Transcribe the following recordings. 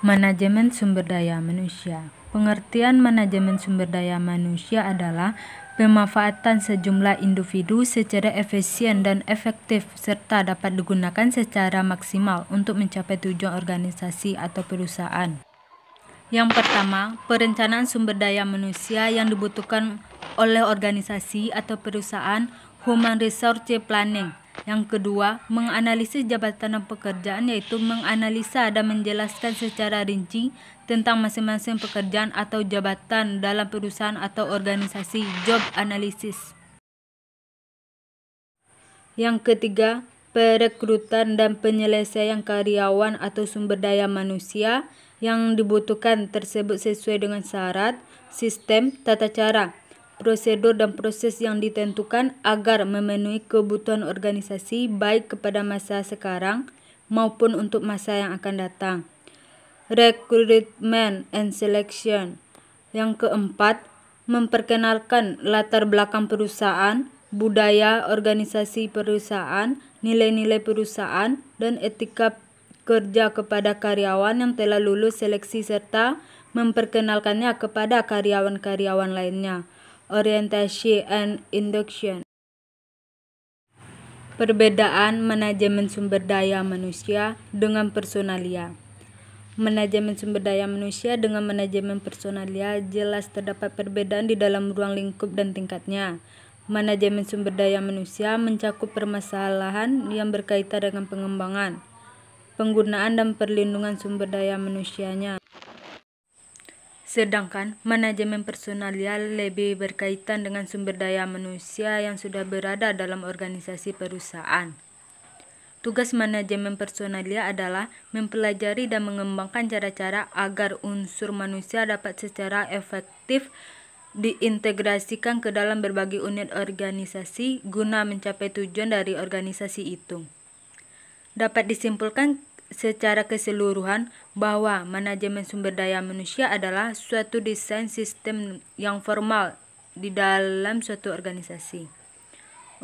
Manajemen sumber daya manusia. Pengertian manajemen sumber daya manusia adalah pemanfaatan sejumlah individu secara efisien dan efektif serta dapat digunakan secara maksimal untuk mencapai tujuan organisasi atau perusahaan. Yang pertama, perencanaan sumber daya manusia yang dibutuhkan oleh organisasi atau perusahaan human resource planning yang kedua, menganalisis jabatan dan pekerjaan yaitu menganalisa dan menjelaskan secara rinci tentang masing-masing pekerjaan atau jabatan dalam perusahaan atau organisasi job analysis. Yang ketiga, perekrutan dan penyelesaian karyawan atau sumber daya manusia yang dibutuhkan tersebut sesuai dengan syarat, sistem, tata cara, prosedur dan proses yang ditentukan agar memenuhi kebutuhan organisasi baik kepada masa sekarang maupun untuk masa yang akan datang. Recruitment and selection. Yang keempat, memperkenalkan latar belakang perusahaan, budaya organisasi perusahaan, nilai-nilai perusahaan, dan etika kerja kepada karyawan yang telah lulus seleksi serta memperkenalkannya kepada karyawan-karyawan lainnya orientasi, and induction. Perbedaan manajemen sumber daya manusia dengan personalia. Manajemen sumber daya manusia dengan manajemen personalia jelas terdapat perbedaan di dalam ruang lingkup dan tingkatnya. Manajemen sumber daya manusia mencakup permasalahan yang berkaitan dengan pengembangan, penggunaan dan perlindungan sumber daya manusianya. Sedangkan manajemen personalia lebih berkaitan dengan sumber daya manusia yang sudah berada dalam organisasi perusahaan. Tugas manajemen personalia adalah mempelajari dan mengembangkan cara-cara agar unsur manusia dapat secara efektif diintegrasikan ke dalam berbagai unit organisasi guna mencapai tujuan dari organisasi itu. Dapat disimpulkan secara keseluruhan bahwa manajemen sumber daya manusia adalah suatu desain sistem yang formal di dalam suatu organisasi.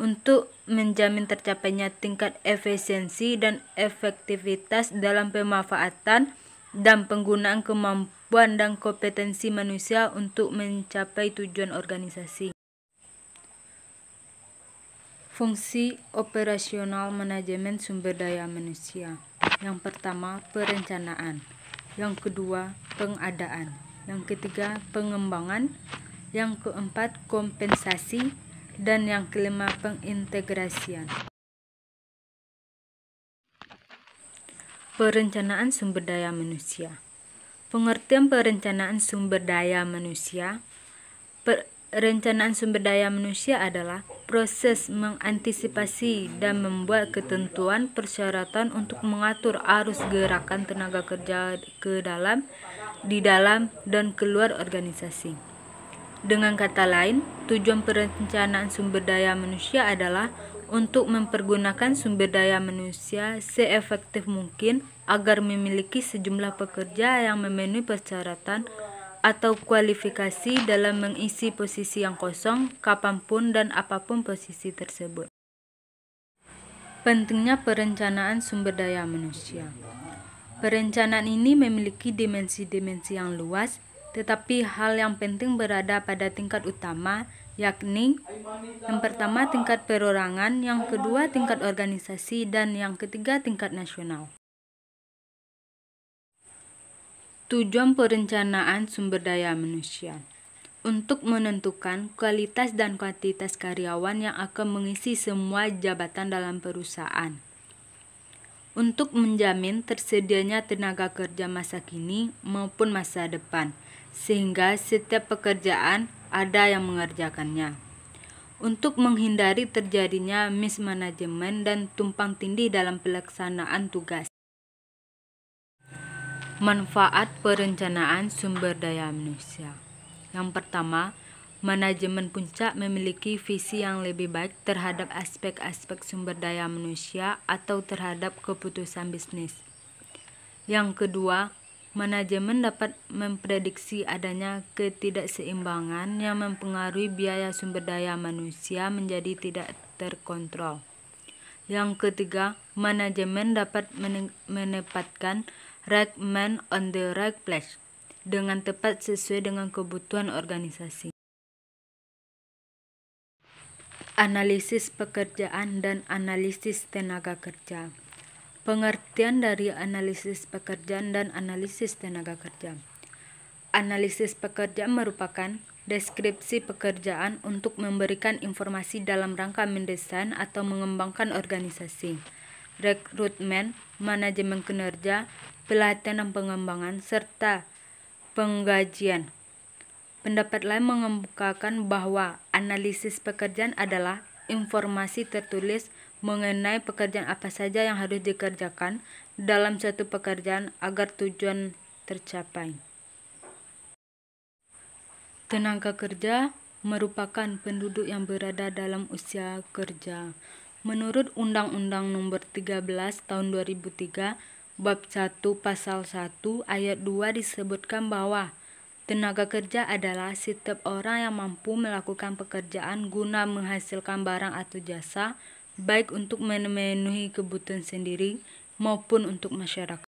Untuk menjamin tercapainya tingkat efisiensi dan efektivitas dalam pemanfaatan dan penggunaan kemampuan dan kompetensi manusia untuk mencapai tujuan organisasi. Fungsi operasional manajemen sumber daya manusia. Yang pertama, perencanaan. Yang kedua, pengadaan. Yang ketiga, pengembangan. Yang keempat, kompensasi. Dan yang kelima, pengintegrasian. Perencanaan sumber daya manusia. Pengertian perencanaan sumber daya manusia rencanaan sumber daya manusia adalah proses mengantisipasi dan membuat ketentuan persyaratan untuk mengatur arus gerakan tenaga kerja ke dalam, di dalam, dan keluar organisasi. Dengan kata lain, tujuan perencanaan sumber daya manusia adalah untuk mempergunakan sumber daya manusia seefektif mungkin agar memiliki sejumlah pekerja yang memenuhi persyaratan atau kualifikasi dalam mengisi posisi yang kosong kapanpun dan apapun posisi tersebut. Pentingnya perencanaan sumber daya manusia. Perencanaan ini memiliki dimensi-dimensi yang luas, tetapi hal yang penting berada pada tingkat utama, yakni yang pertama tingkat perorangan, yang kedua tingkat organisasi, dan yang ketiga tingkat nasional. Tujuan perencanaan sumber daya manusia untuk menentukan kualitas dan kuantitas karyawan yang akan mengisi semua jabatan dalam perusahaan. Untuk menjamin tersedianya tenaga kerja masa kini maupun masa depan, sehingga setiap pekerjaan ada yang mengerjakannya. Untuk menghindari terjadinya mismanagement dan tumpang tindih dalam pelaksanaan tugas. Manfaat perencanaan sumber daya manusia. Yang pertama, manajemen puncak memiliki visi yang lebih baik terhadap aspek-aspek sumber daya manusia atau terhadap keputusan bisnis. Yang kedua, manajemen dapat memprediksi adanya ketidakseimbangan yang mempengaruhi biaya sumber daya manusia menjadi tidak terkontrol. Yang ketiga, manajemen dapat menempatkan right man on the right place, dengan tepat sesuai dengan kebutuhan organisasi. Analisis pekerjaan dan analisis tenaga kerja. Pengertian dari analisis pekerjaan dan analisis tenaga kerja. Analisis pekerjaan merupakan deskripsi pekerjaan untuk memberikan informasi dalam rangka mendesain atau mengembangkan organisasi, rekrutmen, manajemen kinerja, pelatihan pengembangan, serta penggajian. Pendapat lain mengemukakan bahwa analisis pekerjaan adalah informasi tertulis mengenai pekerjaan apa saja yang harus dikerjakan dalam satu pekerjaan agar tujuan tercapai. Tenaga kerja merupakan penduduk yang berada dalam usia kerja. Menurut Undang-Undang Nomor 13 Tahun 2003 bab 1 pasal 1 ayat 2 disebutkan bahwa tenaga kerja adalah setiap orang yang mampu melakukan pekerjaan guna menghasilkan barang atau jasa baik untuk memenuhi kebutuhan sendiri maupun untuk masyarakat.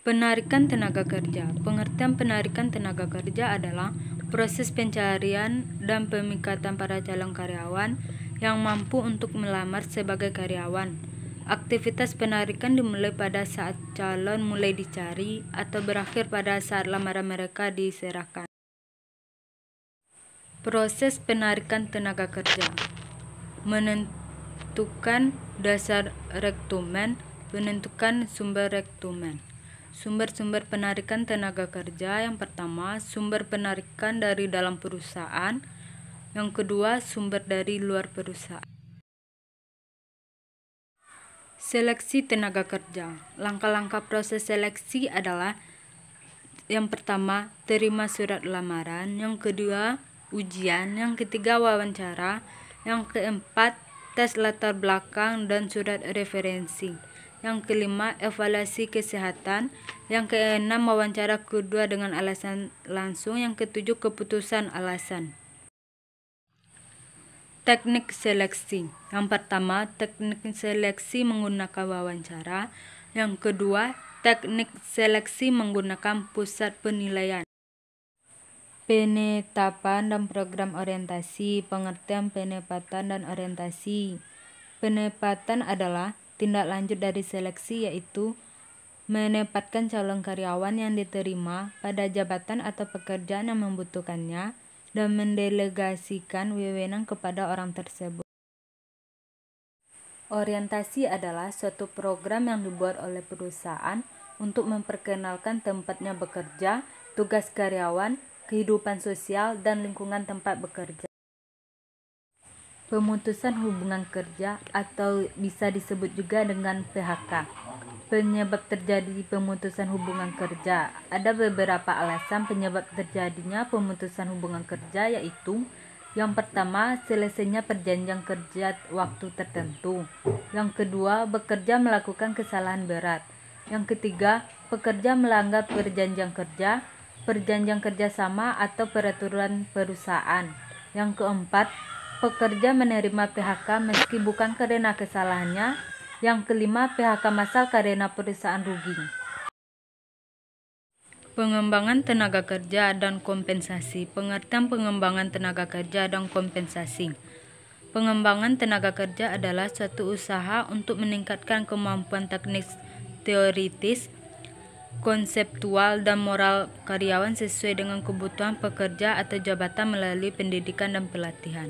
Penarikan tenaga kerja. Pengertian penarikan tenaga kerja adalah proses pencarian dan pemikatan para calon karyawan yang mampu untuk melamar sebagai karyawan Aktivitas penarikan dimulai pada saat calon mulai dicari atau berakhir pada saat lamaran mereka diserahkan. Proses penarikan tenaga kerja menentukan dasar rektumen, menentukan sumber rektumen. Sumber-sumber penarikan tenaga kerja yang pertama, sumber penarikan dari dalam perusahaan. Yang kedua, sumber dari luar perusahaan. Seleksi tenaga kerja. Langkah-langkah proses seleksi adalah yang pertama, terima surat lamaran, yang kedua, ujian, yang ketiga, wawancara, yang keempat, tes latar belakang dan surat referensi, yang kelima, evaluasi kesehatan, yang keenam, wawancara kedua dengan alasan langsung, yang ketujuh, keputusan alasan. Teknik seleksi. Yang pertama, teknik seleksi menggunakan wawancara. Yang kedua, teknik seleksi menggunakan pusat penilaian. Penetapan dan program orientasi, pengertian penempatan dan orientasi. Penempatan adalah tindak lanjut dari seleksi yaitu menempatkan calon karyawan yang diterima pada jabatan atau pekerjaan yang membutuhkannya dan mendelegasikan wewenang kepada orang tersebut. Orientasi adalah suatu program yang dibuat oleh perusahaan untuk memperkenalkan tempatnya bekerja, tugas karyawan, kehidupan sosial, dan lingkungan tempat bekerja. Pemutusan hubungan kerja atau bisa disebut juga dengan PHK Penyebab terjadi pemutusan hubungan kerja. Ada beberapa alasan penyebab terjadinya pemutusan hubungan kerja yaitu yang pertama, selesainya perjanjian kerja waktu tertentu. Yang kedua, bekerja melakukan kesalahan berat. Yang ketiga, pekerja melanggar perjanjian kerja, perjanjian kerjasama atau peraturan perusahaan. Yang keempat, pekerja menerima PHK meski bukan karena kesalahannya, yang kelima, PHK massal karena perusahaan rugi. Pengembangan tenaga kerja dan kompensasi. Pengertian pengembangan tenaga kerja dan kompensasi. Pengembangan tenaga kerja adalah suatu usaha untuk meningkatkan kemampuan teknis teoritis, konseptual, dan moral karyawan sesuai dengan kebutuhan pekerja atau jabatan melalui pendidikan dan pelatihan.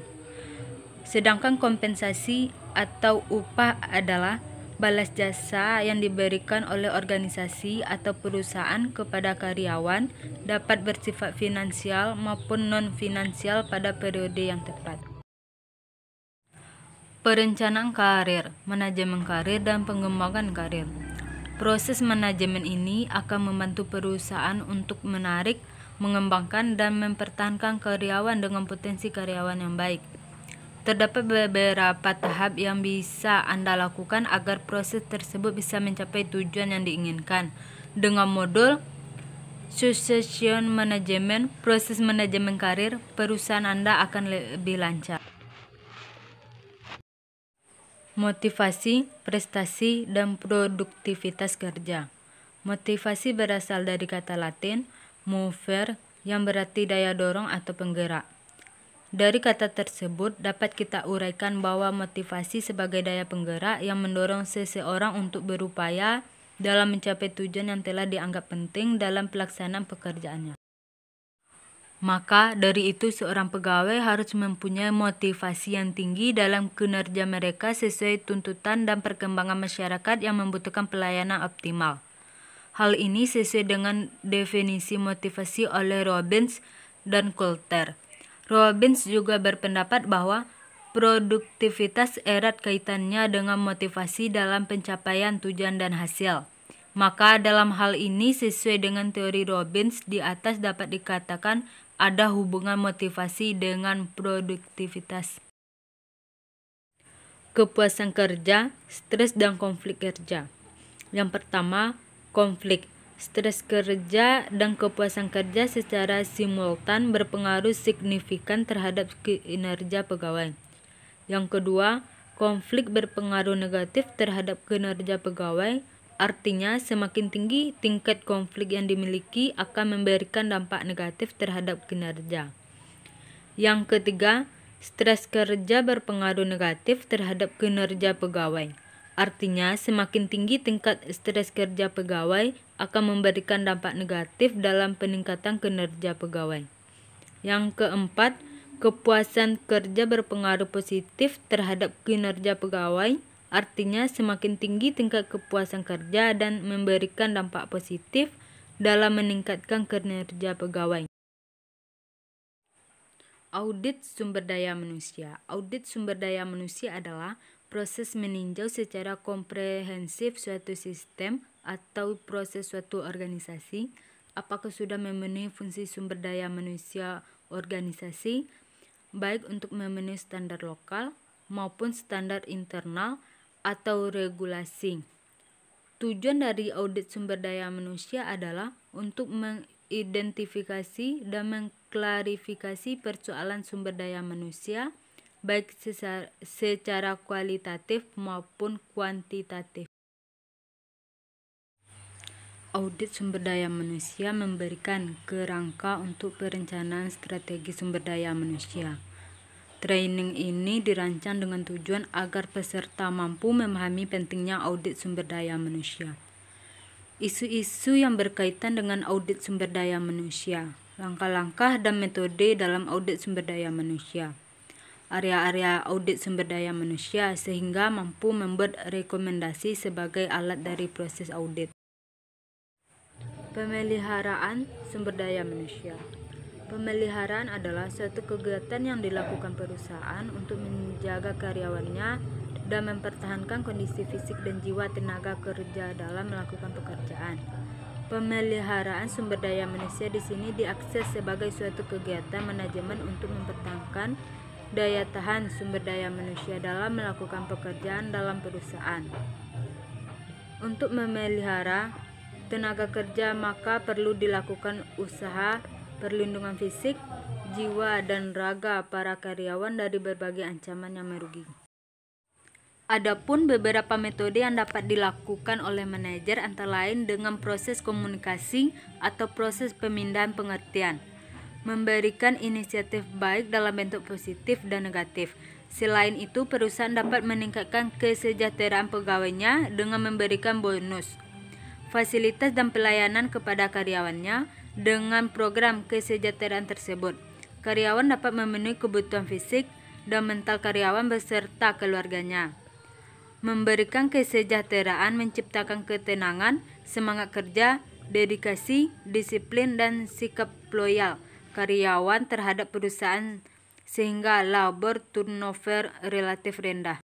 Sedangkan kompensasi atau upah adalah balas jasa yang diberikan oleh organisasi atau perusahaan kepada karyawan dapat bersifat finansial maupun non-finansial pada periode yang tepat. Perencanaan karir, manajemen karir, dan pengembangan karir. Proses manajemen ini akan membantu perusahaan untuk menarik, mengembangkan, dan mempertahankan karyawan dengan potensi karyawan yang baik. Terdapat beberapa tahap yang bisa Anda lakukan agar proses tersebut bisa mencapai tujuan yang diinginkan. Dengan modul succession management, proses manajemen karir, perusahaan Anda akan lebih lancar. Motivasi, prestasi, dan produktivitas kerja. Motivasi berasal dari kata Latin mover yang berarti daya dorong atau penggerak dari kata tersebut dapat kita uraikan bahwa motivasi sebagai daya penggerak yang mendorong seseorang untuk berupaya dalam mencapai tujuan yang telah dianggap penting dalam pelaksanaan pekerjaannya. Maka dari itu seorang pegawai harus mempunyai motivasi yang tinggi dalam kinerja mereka sesuai tuntutan dan perkembangan masyarakat yang membutuhkan pelayanan optimal. Hal ini sesuai dengan definisi motivasi oleh Robbins dan Coulter. Robbins juga berpendapat bahwa produktivitas erat kaitannya dengan motivasi dalam pencapaian tujuan dan hasil. Maka dalam hal ini sesuai dengan teori Robbins di atas dapat dikatakan ada hubungan motivasi dengan produktivitas. Kepuasan kerja, stres dan konflik kerja. Yang pertama, konflik. Stres kerja dan kepuasan kerja secara simultan berpengaruh signifikan terhadap kinerja pegawai. Yang kedua, konflik berpengaruh negatif terhadap kinerja pegawai. Artinya, semakin tinggi tingkat konflik yang dimiliki akan memberikan dampak negatif terhadap kinerja. Yang ketiga, stres kerja berpengaruh negatif terhadap kinerja pegawai. Artinya, semakin tinggi tingkat stres kerja pegawai akan memberikan dampak negatif dalam peningkatan kinerja pegawai. Yang keempat, kepuasan kerja berpengaruh positif terhadap kinerja pegawai. Artinya, semakin tinggi tingkat kepuasan kerja dan memberikan dampak positif dalam meningkatkan kinerja pegawai. Audit sumber daya manusia. Audit sumber daya manusia adalah Proses meninjau secara komprehensif suatu sistem atau proses suatu organisasi, apakah sudah memenuhi fungsi sumber daya manusia organisasi, baik untuk memenuhi standar lokal maupun standar internal atau regulasi. Tujuan dari audit sumber daya manusia adalah untuk mengidentifikasi dan mengklarifikasi persoalan sumber daya manusia baik secara, kualitatif maupun kuantitatif. Audit sumber daya manusia memberikan kerangka untuk perencanaan strategi sumber daya manusia. Training ini dirancang dengan tujuan agar peserta mampu memahami pentingnya audit sumber daya manusia. Isu-isu yang berkaitan dengan audit sumber daya manusia, langkah-langkah dan metode dalam audit sumber daya manusia area-area audit sumber daya manusia sehingga mampu membuat rekomendasi sebagai alat dari proses audit. Pemeliharaan sumber daya manusia. Pemeliharaan adalah suatu kegiatan yang dilakukan perusahaan untuk menjaga karyawannya dan mempertahankan kondisi fisik dan jiwa tenaga kerja dalam melakukan pekerjaan. Pemeliharaan sumber daya manusia di sini diakses sebagai suatu kegiatan manajemen untuk mempertahankan daya tahan sumber daya manusia dalam melakukan pekerjaan dalam perusahaan. Untuk memelihara tenaga kerja, maka perlu dilakukan usaha perlindungan fisik, jiwa, dan raga para karyawan dari berbagai ancaman yang merugikan. Adapun beberapa metode yang dapat dilakukan oleh manajer antara lain dengan proses komunikasi atau proses pemindahan pengertian memberikan inisiatif baik dalam bentuk positif dan negatif. Selain itu, perusahaan dapat meningkatkan kesejahteraan pegawainya dengan memberikan bonus, fasilitas dan pelayanan kepada karyawannya dengan program kesejahteraan tersebut. Karyawan dapat memenuhi kebutuhan fisik dan mental karyawan beserta keluarganya. Memberikan kesejahteraan menciptakan ketenangan, semangat kerja, dedikasi, disiplin, dan sikap loyal karyawan terhadap perusahaan sehingga labor turnover relatif rendah.